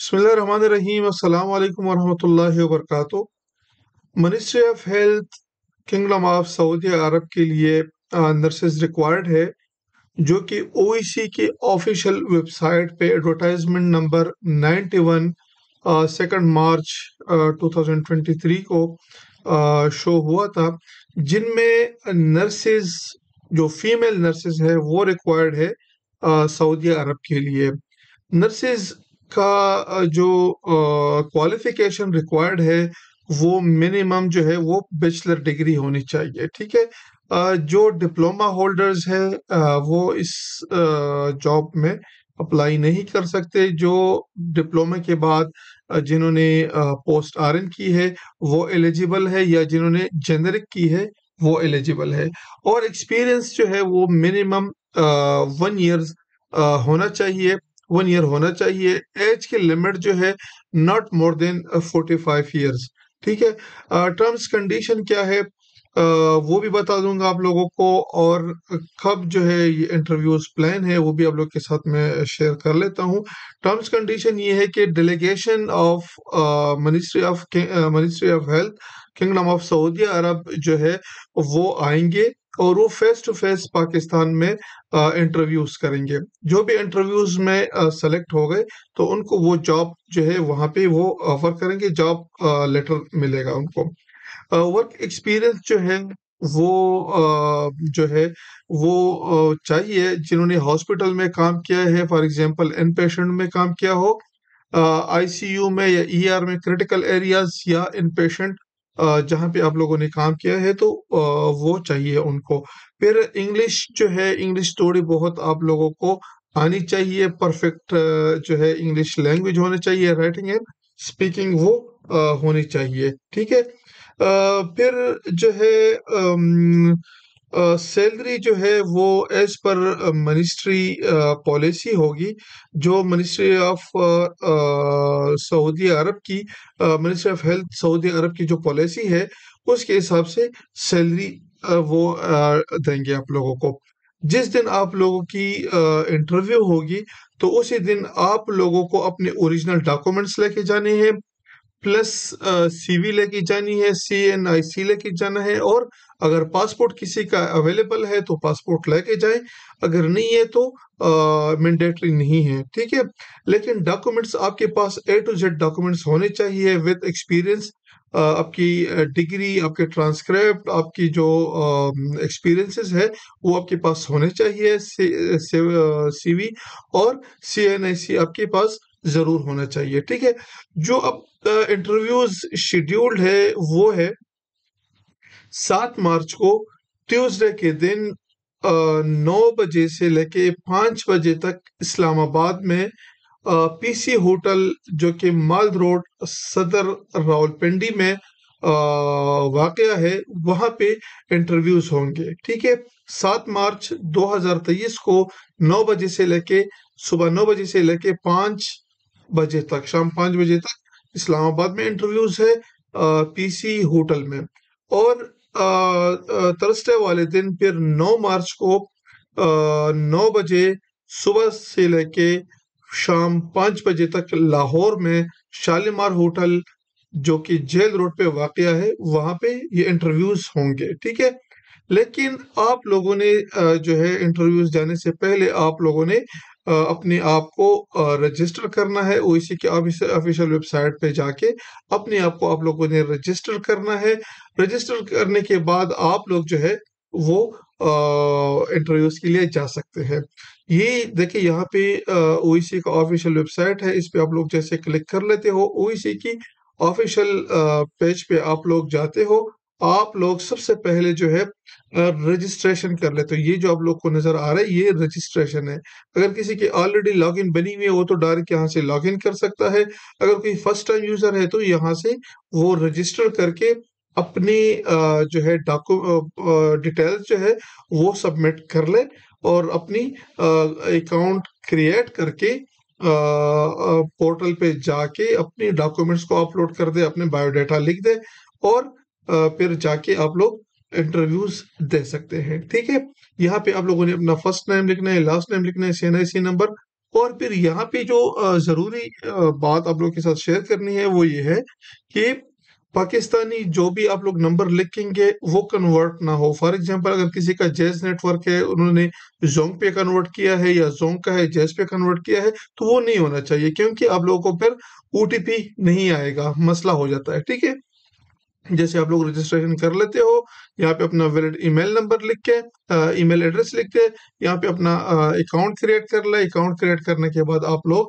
बसमीम वरि वरहमल Ministry of health kingdom of Saudi Arabia के लिए नर्सेज रिक्वायर्ड है जो कि ओईसी की ऑफिशियल वेबसाइट पे advertisement number 91 second March twenty 2023 को शो हुआ था जिनमें नर्सेज जो फीमेल नर्सेज है वो रिक्वायर्ड है सऊदी अरब के लिए नर्सेज का जो क्वालिफिकेशन रिक्वायर्ड है वो मिनिमम जो है वो बैचलर डिग्री होनी चाहिए ठीक है जो डिप्लोमा होल्डर्स है वो इस जॉब में अप्लाई नहीं कर सकते जो डिप्लोमा के बाद जिन्होंने पोस्ट आर की है वो एलिजिबल है या जिन्होंने जेनरिक की है वो एलिजिबल है और एक्सपीरियंस जो है वो मिनिमम वन ईयर्स होना चाहिए वन ईयर होना चाहिए एज की लिमिट जो है not more than forty five years ठीक है टर्म्स uh, कंडीशन क्या है Uh, वो भी बता दूंगा आप लोगों को और कब जो है ये इंटरव्यूज प्लान है वो भी आप लोग के साथ में शेयर कर लेता हूँ टर्म्स कंडीशन ये है कि delegation of ministry of ministry of health kingdom of Saudi Arab जो है वो आएंगे और वो फेस टू फेस पाकिस्तान में इंटरव्यूज करेंगे जो भी इंटरव्यूज में सेलेक्ट हो गए तो उनको वो जॉब जो है वहाँ पे वो ऑफर करेंगे जॉब लेटर मिलेगा उनको वर्क एक्सपीरियंस जो है वो जो है वो चाहिए जिन्होंने हॉस्पिटल में काम किया है फॉर एग्जांपल इन पेशेंट में काम किया हो आईसीयू में या ईआर e ER में क्रिटिकल एरियाज या इन पेशेंट जहाँ पे आप लोगों ने काम किया है तो वो चाहिए उनको फिर इंग्लिश जो है इंग्लिश थोड़ी बहुत आप लोगों को आनी चाहिए परफेक्ट जो है इंग्लिश लैंग्वेज होनी चाहिए राइटिंग एंड स्पीकिंग वो होनी चाहिए ठीक है फिर जो है सैलरी जो है वो एज पर मिनिस्ट्री पॉलिसी होगी जो मिनिस्ट्री ऑफ सऊदी अरब की ministry of health Saudi Arab की जो पॉलिसी है उसके हिसाब से सैलरी वो देंगे आप लोगों को जिस दिन आप लोगों की इंटरव्यू होगी तो उसी दिन आप लोगों को अपने ओरिजिनल डॉक्यूमेंट्स लेके जाने हैं प्लस सीवी लेके जानी है सी एन आई सी लेके जाना है और अगर पासपोर्ट किसी का अवेलेबल है तो पासपोर्ट लेके जाए अगर नहीं है तो मैंडेटरी नहीं है ठीक है लेकिन डॉक्यूमेंट्स आपके पास ए टू जेड डॉक्यूमेंट्स होने चाहिए विद एक्सपीरियंस आपकी डिग्री आपके ट्रांसक्रिप्ट आपकी जो एक्सपीरियंसेस है वो आपके पास होने चाहिए सीवी और सीएनआईसी आपके पास ज़रूर होना चाहिए ठीक है जो अब इंटरव्यूज शेड्यूल्ड है वो है सात मार्च को ट्यूसडे के दिन नौ बजे से लेके पाँच बजे तक इस्लामाबाद में पीसी होटल जो कि माल रोड सदर रावलपिंडी में वाक़ है वहाँ पे इंटरव्यूज़ होंगे ठीक है सात मार्च 2023 को नौ बजे से लेके सुबह नौ बजे से लेके पाँच बजे तक शाम पाँच बजे तक इस्लामाबाद में इंटरव्यूज़ है पीसी होटल में और थर्सडे वाले दिन फिर 9 मार्च को नौ बजे सुबह से लेके शाम पाँच बजे तक लाहौर में शालीमार होटल जो कि जेल रोड पे वाक़ है वहाँ पे ये इंटरव्यूज होंगे ठीक है लेकिन आप लोगों ने जो है इंटरव्यूज जाने से पहले आप लोगों ने अपने आप को रजिस्टर करना है ओ के ऑफिशियल वेबसाइट पे जाके अपने आप को आप लोगों ने रजिस्टर करना है रजिस्टर करने के बाद आप लोग जो है वो इंटरव्यूज के लिए जा सकते हैं ये देखिए यहाँ पे ओसी का ऑफिशियल वेबसाइट है इस पे आप लोग जैसे क्लिक कर लेते हो ओ की ऑफिशियल पेज पे आप लोग जाते हो आप लोग सबसे पहले जो है रजिस्ट्रेशन कर ले तो ये जो आप लोग को नजर आ रहा है ये रजिस्ट्रेशन है अगर किसी की ऑलरेडी लॉगिन बनी हुई है वो तो डायरेक्ट यहाँ से लॉगिन कर सकता है अगर कोई फर्स्ट टाइम यूजर है तो यहाँ से वो रजिस्टर करके अपनी जो है डॉकू डिटेल्स जो है वो सबमिट कर ले और अपनी अकाउंट क्रिएट करके पोर्टल पे जाके अपनी डॉक्यूमेंट्स को अपलोड कर दे अपने बायोडाटा लिख दे और फिर जाके आप लोग इंटरव्यूज दे सकते हैं ठीक है यहाँ पे आप लोगों ने अपना फर्स्ट नेम लिखना है लास्ट नेम लिखना है सी नंबर और फिर यहाँ पे जो जरूरी बात आप लोग के साथ शेयर करनी है वो ये है कि पाकिस्तानी जो भी आप लोग नंबर लिखेंगे वो कन्वर्ट ना हो फॉर एग्जांपल अगर किसी का जेज नेटवर्क है उन्होंने जोंग पे कन्वर्ट किया है या जोंग का है जेज पे कन्वर्ट किया है तो वो नहीं होना चाहिए क्योंकि आप लोगों को फिर ओटीपी नहीं आएगा मसला हो जाता है ठीक है जैसे आप लोग रजिस्ट्रेशन कर लेते हो यहाँ पे अपना वैलिड ईमेल नंबर लिख के ईमेल एड्रेस लिख के यहाँ पे अपना अकाउंट क्रिएट कर ले अकाउंट क्रिएट करने के बाद आप लोग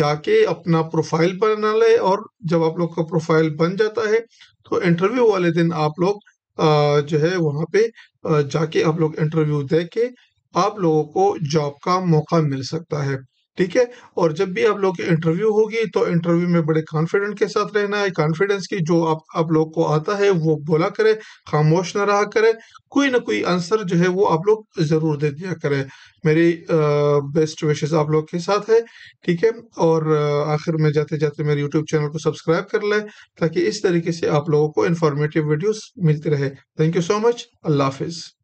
जाके अपना प्रोफाइल बना ले और जब आप लोग का प्रोफाइल बन जाता है तो इंटरव्यू वाले दिन आप लोग जो है वहाँ पे जाके आप लोग इंटरव्यू दे के आप लोगों को जॉब का मौका मिल सकता है ठीक है और जब भी आप लोग की इंटरव्यू होगी तो इंटरव्यू में बड़े कॉन्फिडेंट के साथ रहना है कॉन्फिडेंस की जो आप आप लोग को आता है वो बोला करे खामोश ना रहा करे कोई ना कोई आंसर जो है वो आप लोग जरूर दे दिया करे मेरी बेस्ट विशेष आप लोग के साथ है ठीक है और आखिर में जाते जाते मेरे यूट्यूब चैनल को सब्सक्राइब कर लें ताकि इस तरीके से आप लोगों को इन्फॉर्मेटिव वीडियोज मिलती रहे थैंक यू सो मच अल्लाह हाफिज़